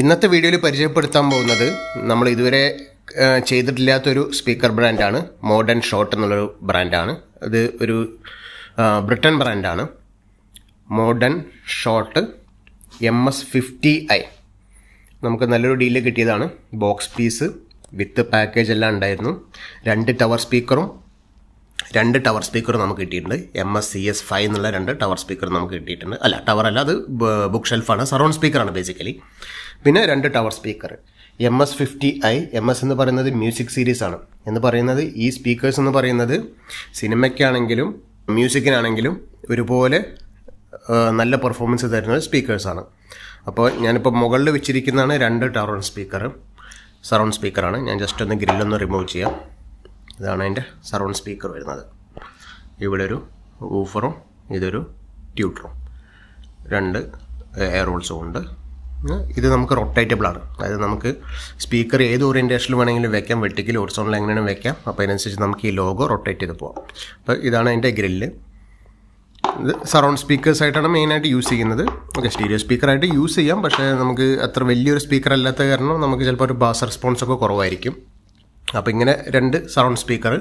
ഇന്നത്തെ വീഡിയോയിൽ പരിചയപ്പെടുത്താൻ പോകുന്നത് നമ്മൾ ഇതുവരെ ചെയ്തിട്ടില്ലാത്തൊരു സ്പീക്കർ ബ്രാൻഡാണ് മോഡേൺ ഷോട്ട് എന്നുള്ളൊരു ബ്രാൻഡാണ് അത് ഒരു ബ്രിട്ടൻ ബ്രാൻഡാണ് Modern Shot M S fifty I നമുക്ക് നല്ലൊരു ഡീല് കിട്ടിയതാണ് ബോക്സ് പീസ് വിത്ത് പാക്കേജ് എല്ലാം ഉണ്ടായിരുന്നു രണ്ട് ടവർ സ്പീക്കറും രണ്ട് ടവർ സ്പീക്കർ നമുക്ക് കിട്ടിയിട്ടുണ്ട് M S C S five എന്നുള്ള രണ്ട് ടവർ സ്പീക്കർ നമുക്ക് കിട്ടിയിട്ടുണ്ട് അല്ല ടവർ അല്ല അത് ബുക്ക് ഷെൽഫാണ് സറൗണ്ട് സ്പീക്കറാണ് ബേസിക്കലി പിന്നെ രണ്ട് tower speaker M S fifty I M S എന്ന് പറയുന്നത് മ്യൂസിക് സീരീസാണ് എന്ന് പറയുന്നത് ഈ സ്പീക്കേഴ്സ് എന്ന് പറയുന്നത് സിനിമയ്ക്കാണെങ്കിലും മ്യൂസിക്കിനാണെങ്കിലും ഒരുപോലെ നല്ല പെർഫോമൻസ് തരുന്ന സ്പീക്കേഴ്സാണ് അപ്പോൾ ഞാനിപ്പോൾ മുകളിൽ വെച്ചിരിക്കുന്നതാണ് രണ്ട് ടവർ സ്പീക്കർ സറൗണ്ട് സ്പീക്കറാണ് ഞാൻ ജസ്റ്റ് ഒന്ന് ഗ്രില്ലൊന്ന് റിമൂവ് ചെയ്യാം ഇതാണ് അതിൻ്റെ സറൗണ്ട് സ്പീക്കർ വരുന്നത് ഇവിടെ ഒരു ഊഫറും ഇതൊരു ട്യൂട്ടറും രണ്ട് എയർ ഹോൾസും ഉണ്ട് ഇത് നമുക്ക് റൊട്ടേറ്റബിൾ ആണ് അതായത് നമുക്ക് സ്പീക്കർ ഏത് ഓറിയൻറ്റേഷനിൽ വേണമെങ്കിലും വെക്കാം വെട്ടിക്കൽ ഒറിസോണിൽ എങ്ങനെയാണ് വെക്കാം അപ്പോൾ അതിനനുസരിച്ച് നമുക്ക് ഈ ലോഗോ റൊട്ടേറ്റ് ചെയ്ത് പോകാം അപ്പോൾ ഇതാണ് അതിൻ്റെ ഗ്രില്ല് ഇത് സറൗണ്ട് സ്പീക്കേഴ്സായിട്ടാണ് മെയിനായിട്ട് യൂസ് ചെയ്യുന്നത് ഓക്കെ സ്റ്റീരിയോ സ്പീക്കറായിട്ട് യൂസ് ചെയ്യാം പക്ഷേ നമുക്ക് അത്ര വലിയൊരു സ്പീക്കർ അല്ലാത്ത കാരണം നമുക്ക് ചിലപ്പോൾ ഒരു ബാസ് റെസ്പോൺസ് ഒക്കെ കുറവായിരിക്കും അപ്പോൾ ഇങ്ങനെ രണ്ട് സൗണ്ട് സ്പീക്കർ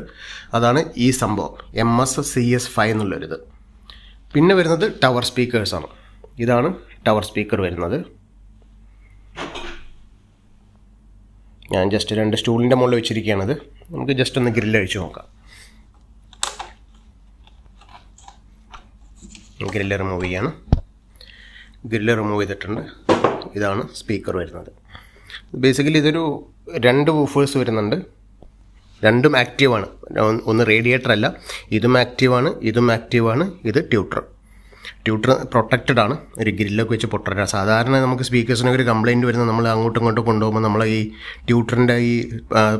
അതാണ് ഈ സംഭവം M S C S five എന്നുള്ളൊരിത് പിന്നെ വരുന്നത് ടവർ സ്പീക്കേഴ്സാണ് ഇതാണ് ടവർ സ്പീക്കർ വരുന്നത് ഞാൻ ജസ്റ്റ് രണ്ട് സ്റ്റൂളിൻ്റെ മുകളിൽ വെച്ചിരിക്കുകയാണത് നമുക്ക് ജസ്റ്റ് ഒന്ന് ഗ്രില്ല് അഴിച്ചു നോക്കാം ഗ്രില്ല് റിമൂവ് ചെയ്യാണ് ഗ്രില്ല് റിമൂവ് ചെയ്തിട്ടുണ്ട് ഇതാണ് സ്പീക്കർ വരുന്നത് ബേസിക്കലി ഇതൊരു രണ്ട് വൂഫേഴ്സ് വരുന്നുണ്ട് രണ്ടും ആക്റ്റീവാണ് ഒന്ന് റേഡിയേറ്റർ അല്ല ഇതും ആക്റ്റീവാണ് ഇതും ആക്റ്റീവാണ് ഇത് ട്യൂട്ടർ ട്യൂട്ടർ പ്രൊട്ടക്റ്റഡ് ആണ് ഒരു ഗ്രില്ലൊക്കെ വെച്ച് പൊട്ടറ സാധാരണ നമുക്ക് സ്പീക്കേഴ്സിനൊക്കെ ഒരു കംപ്ലയിൻറ്റ് വരുന്നത് നമ്മൾ അങ്ങോട്ടും ഇങ്ങോട്ടും കൊണ്ടുപോകുമ്പോൾ നമ്മളെ ഈ ട്യൂട്ടറിൻ്റെ ഈ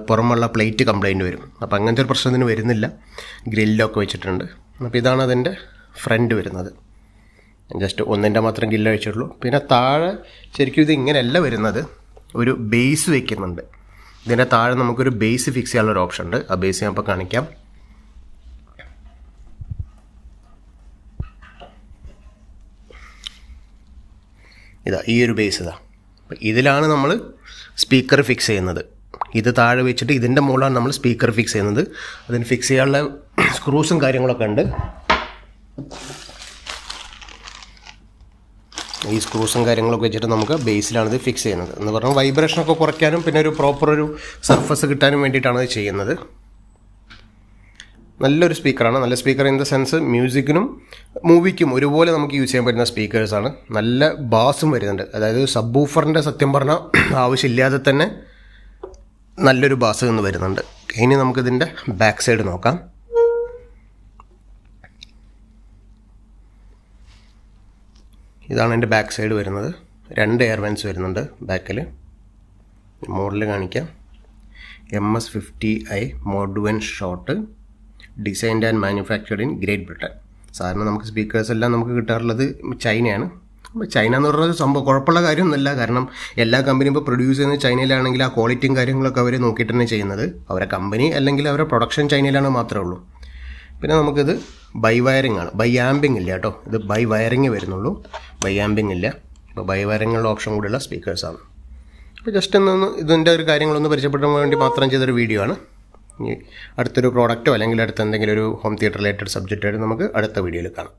പുറമുള്ള പ്ലേറ്റ് കംപ്ലയിൻറ്റ് വരും അപ്പോൾ അങ്ങനത്തെ ഒരു പ്രശ്നത്തിന് വരുന്നില്ല ഗ്രില്ലൊക്കെ വെച്ചിട്ടുണ്ട് അപ്പോൾ ഇതാണ് അതിൻ്റെ ഫ്രണ്ട് വരുന്നത് ജസ്റ്റ് ഒന്നിൻ്റെ മാത്രം ഗ്രില്ല വെച്ചിട്ടുള്ളൂ പിന്നെ താഴെ ശരിക്കും ഇത് ഇങ്ങനെയല്ല വരുന്നത് ഒരു ബേസ് വയ്ക്കുന്നുണ്ട് ഇതിൻ്റെ താഴെ നമുക്കൊരു ബേസ് ഫിക്സ് ചെയ്യാനുള്ള ഒരു ഓപ്ഷൻ ഉണ്ട് ആ ബേസ് ഞാൻ ഇപ്പോൾ കാണിക്കാം ഇതാ ഈ ഒരു ബേസ് ഇതാ ഇതിലാണ് നമ്മൾ സ്പീക്കർ ഫിക്സ് ചെയ്യുന്നത് ഇത് താഴെ വെച്ചിട്ട് ഇതിൻ്റെ മുകളിലാണ് നമ്മൾ സ്പീക്കർ ഫിക്സ് ചെയ്യുന്നത് അതിന് ഫിക്സ് ചെയ്യാനുള്ള സ്ക്രൂസും കാര്യങ്ങളൊക്കെ ഉണ്ട് ഈ സ്ക്രൂസും കാര്യങ്ങളൊക്കെ വെച്ചിട്ട് നമുക്ക് ബേസിലാണിത് ഫിക്സ് ചെയ്യുന്നത് എന്ന് പറഞ്ഞാൽ വൈബ്രേഷനൊക്കെ കുറയ്ക്കാനും പിന്നെ ഒരു പ്രോപ്പർ ഒരു സർഫസ് കിട്ടാനും വേണ്ടിയിട്ടാണ് ഇത് ചെയ്യുന്നത് നല്ലൊരു സ്പീക്കറാണ് നല്ല സ്പീക്കർ ഇൻ ദ സെൻസ് മ്യൂസിക്കിനും മൂവിക്കും ഒരുപോലെ നമുക്ക് യൂസ് ചെയ്യാൻ പറ്റുന്ന സ്പീക്കേഴ്സാണ് നല്ല ബാസും വരുന്നുണ്ട് അതായത് സബ് ഊഫറിൻ്റെ സത്യം പറഞ്ഞാൽ ആവശ്യമില്ലാതെ തന്നെ നല്ലൊരു ബാസ് നിന്ന് വരുന്നുണ്ട് ഇനി നമുക്കിതിൻ്റെ ബാക്ക് സൈഡ് നോക്കാം ഇതാണ് എൻ്റെ ബാക്ക് സൈഡ് വരുന്നത് രണ്ട് എയർ വെൻസ് വരുന്നുണ്ട് ബാക്കിൽ മോഡൽ കാണിക്കാം എം എസ് ഫിഫ്റ്റി ഐ മോഡുവൻ shot designed and manufactured in Great Britain സാധാരണ നമുക്ക് സ്പീക്കേഴ്സ് എല്ലാം നമുക്ക് കിട്ടാറുള്ളത് ചൈനയാണ് ചൈന എന്ന് പറഞ്ഞൊരു സംഭവം കുഴപ്പമുള്ള കാര്യമൊന്നുമല്ല കാരണം എല്ലാ കമ്പനിയും ഇപ്പോൾ പ്രൊഡ്യൂസ് ചെയ്യുന്നത് ചൈനയിലാണെങ്കിൽ ആ ക്വാളിറ്റിയും കാര്യങ്ങളൊക്കെ അവർ നോക്കിയിട്ട് തന്നെ ചെയ്യുന്നത് അവരെ കമ്പനി അല്ലെങ്കിൽ അവരുടെ പ്രൊഡക്ഷൻ ചൈനയിലാണ് മാത്രമേ ഉള്ളൂ പിന്നെ നമുക്കിത് ബൈ വയറിംഗ് ആണ് ബൈ ആമ്പിംഗ് ഇല്ല കേട്ടോ ഇത് ബൈ വയറിംഗ് വരുന്നുള്ളൂ ബൈ ആമ്പിംഗ് ഇല്ല അപ്പോൾ ബൈ ഉള്ള ഓപ്ഷൻ കൂടിയുള്ള സ്പീക്കേഴ്സാണ് അപ്പോൾ ജസ്റ്റ് ഒന്ന് ഇതിൻ്റെ ഒരു കാര്യങ്ങളൊന്ന് പരിചയപ്പെടുത്താൻ വേണ്ടി മാത്രം ചെയ്തൊരു വീഡിയോ ആണ് ഇനി അടുത്തൊരു പ്രോഡക്റ്റോ അല്ലെങ്കിൽ അടുത്ത എന്തെങ്കിലും ഒരു ഹോം തിയേറ്റർ റിലേറ്റഡ് സബ്ജക്റ്റായിട്ട് നമുക്ക് അടുത്ത വീഡിയോയിൽ കാണാം